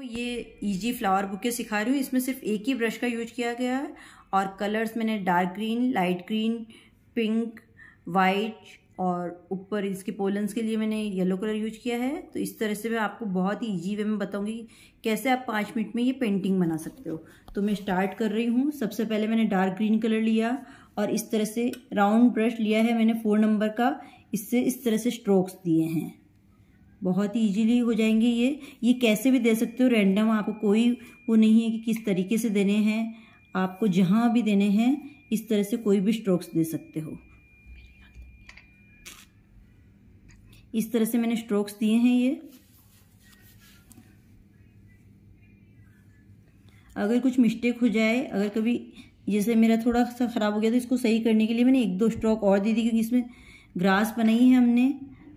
आपको ये easy flower bouquet सिखा रही हूँ इसमें सिर्फ एक ही ब्रश का यूज किया गया है और कलर्स मैंने dark green light green pink white और ऊपर इसके पोलन्स के लिए मैंने येलो कलर यूज किया है तो इस तरह से मैं आपको बहुत ही ईजी वे में बताऊंगी कैसे आप पाँच मिनट में ये पेंटिंग बना सकते हो तो मैं स्टार्ट कर रही हूँ सबसे पहले मैंने डार्क ग्रीन कलर लिया और इस तरह से राउंड ब्रश लिया है मैंने फोर नंबर का इससे इस तरह से स्ट्रोक्स दिए हैं बहुत ही ईजिली हो जाएंगे ये ये कैसे भी दे सकते हो रैंडम आपको कोई वो नहीं है कि किस तरीके से देने हैं आपको जहाँ भी देने हैं इस तरह से कोई भी स्ट्रोक्स दे सकते हो इस तरह से मैंने स्ट्रोक्स दिए हैं ये अगर कुछ मिस्टेक हो जाए अगर कभी जैसे मेरा थोड़ा सा ख़राब हो गया तो इसको सही करने के लिए मैंने एक दो स्ट्रोक और दे दी क्योंकि इसमें ग्रास बनाई है हमने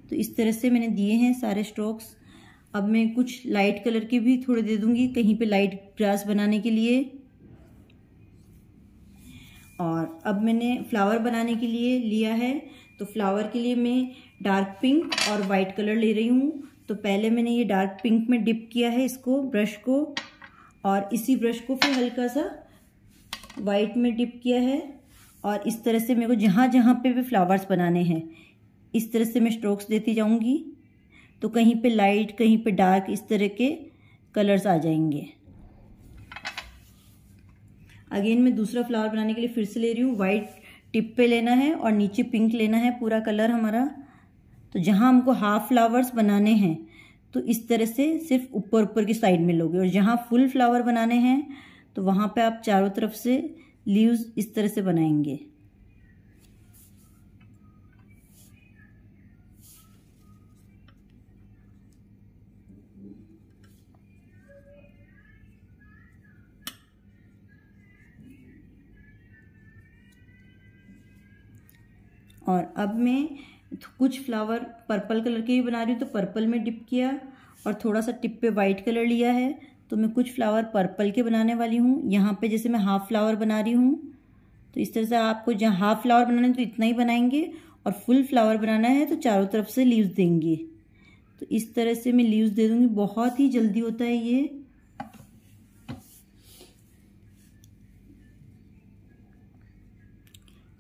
तो इस तरह से मैंने दिए हैं सारे स्ट्रोक्स अब मैं कुछ लाइट कलर के भी थोड़े दे दूंगी कहीं पे लाइट ग्रास बनाने के लिए और अब मैंने फ्लावर बनाने के लिए लिया है तो फ्लावर के लिए मैं डार्क पिंक और वाइट कलर ले रही हूँ तो पहले मैंने ये डार्क पिंक में डिप किया है इसको ब्रश को और इसी ब्रश को फिर हल्का सा वाइट में डिप किया है और इस तरह से मेरे को जहाँ जहाँ पे भी फ्लावर्स बनाने हैं इस तरह से मैं स्ट्रोक्स देती जाऊंगी तो कहीं पे लाइट कहीं पे डार्क इस तरह के कलर्स आ जाएंगे अगेन मैं दूसरा फ्लावर बनाने के लिए फिर से ले रही हूँ वाइट टिप पे लेना है और नीचे पिंक लेना है पूरा कलर हमारा तो जहाँ हमको हाफ फ्लावर्स बनाने हैं तो इस तरह से सिर्फ ऊपर ऊपर की साइड में लोगे और जहाँ फुल फ्लावर बनाने हैं तो वहाँ पे आप चारों तरफ से लीव्स इस तरह से बनाएंगे और अब मैं कुछ फ्लावर पर्पल कलर के भी बना रही हूँ तो पर्पल में डिप किया और थोड़ा सा टिप पे वाइट कलर लिया है तो मैं कुछ फ्लावर पर्पल के बनाने वाली हूँ यहाँ पे जैसे मैं हाफ़ फ्लावर बना रही हूँ तो इस तरह से आपको जहाँ हाफ़ फ्लावर बनाना है तो इतना ही बनाएंगे और फुल फ्लावर बनाना है तो चारों तरफ से लीव्स देंगे तो इस तरह से मैं लीव्स दे दूँगी बहुत ही जल्दी होता है ये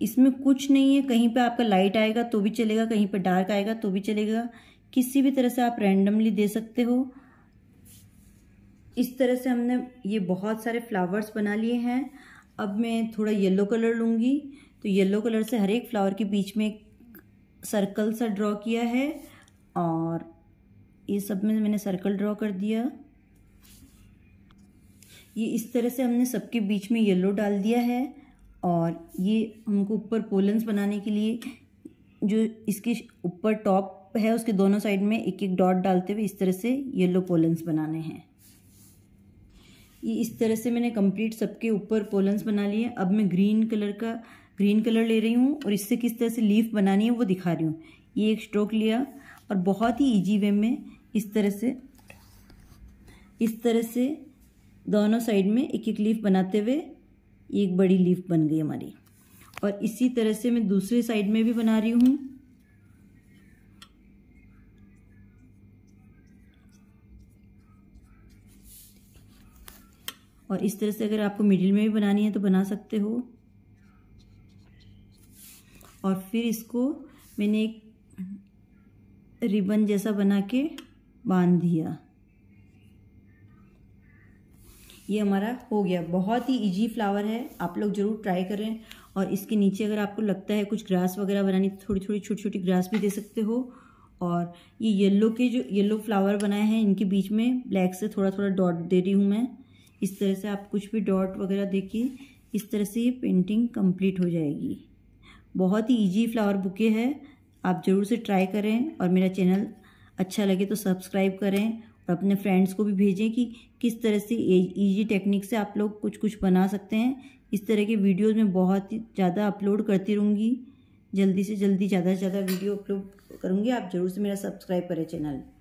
इसमें कुछ नहीं है कहीं पे आपका लाइट आएगा तो भी चलेगा कहीं पे डार्क आएगा तो भी चलेगा किसी भी तरह से आप रैंडमली दे सकते हो इस तरह से हमने ये बहुत सारे फ्लावर्स बना लिए हैं अब मैं थोड़ा येलो कलर लूँगी तो येलो कलर से हर एक फ्लावर के बीच में एक सर्कल सा ड्रॉ किया है और ये सब में मैंने सर्कल ड्रॉ कर दिया ये इस तरह से हमने सबके बीच में येलो डाल दिया है और ये हमको ऊपर पोलन्स बनाने के लिए जो इसके ऊपर टॉप है उसके दोनों साइड में एक एक डॉट डालते हुए इस तरह से येलो पोलन्स बनाने हैं ये इस तरह से मैंने कंप्लीट सबके ऊपर पोलन्स बना लिए अब मैं ग्रीन कलर का ग्रीन कलर ले रही हूँ और इससे किस तरह से लीफ बनानी है वो दिखा रही हूँ ये एक स्ट्रोक लिया और बहुत ही ईजी वे में इस तरह से इस तरह से दोनों साइड में एक एक लीफ बनाते हुए एक बड़ी लीफ बन गई हमारी और इसी तरह से मैं दूसरे साइड में भी बना रही हूँ और इस तरह से अगर आपको मिडिल में भी बनानी है तो बना सकते हो और फिर इसको मैंने एक रिबन जैसा बना के बांध दिया ये हमारा हो गया बहुत ही इजी फ्लावर है आप लोग ज़रूर ट्राई करें और इसके नीचे अगर आपको लगता है कुछ ग्रास वगैरह बनानी थोड़ी थोड़ी छोटी छोटी ग्रास भी दे सकते हो और ये येलो के जो येलो फ्लावर बनाए हैं इनके बीच में ब्लैक से थोड़ा थोड़ा डॉट दे रही हूँ मैं इस तरह से आप कुछ भी डॉट वगैरह देखिए इस तरह से ये पेंटिंग कंप्लीट हो जाएगी बहुत ही इजी फ्लावर बुके है आप ज़रूर से ट्राई करें और मेरा चैनल अच्छा लगे तो सब्सक्राइब करें और तो अपने फ्रेंड्स को भी भेजें कि किस तरह से ईजी टेक्निक से आप लोग कुछ कुछ बना सकते हैं इस तरह के वीडियोज़ में बहुत ही ज़्यादा अपलोड करती रहूँगी जल्दी से जल्दी ज़्यादा से ज़्यादा वीडियो अपलोड करूँगी आप ज़रूर से मेरा सब्सक्राइब करें चैनल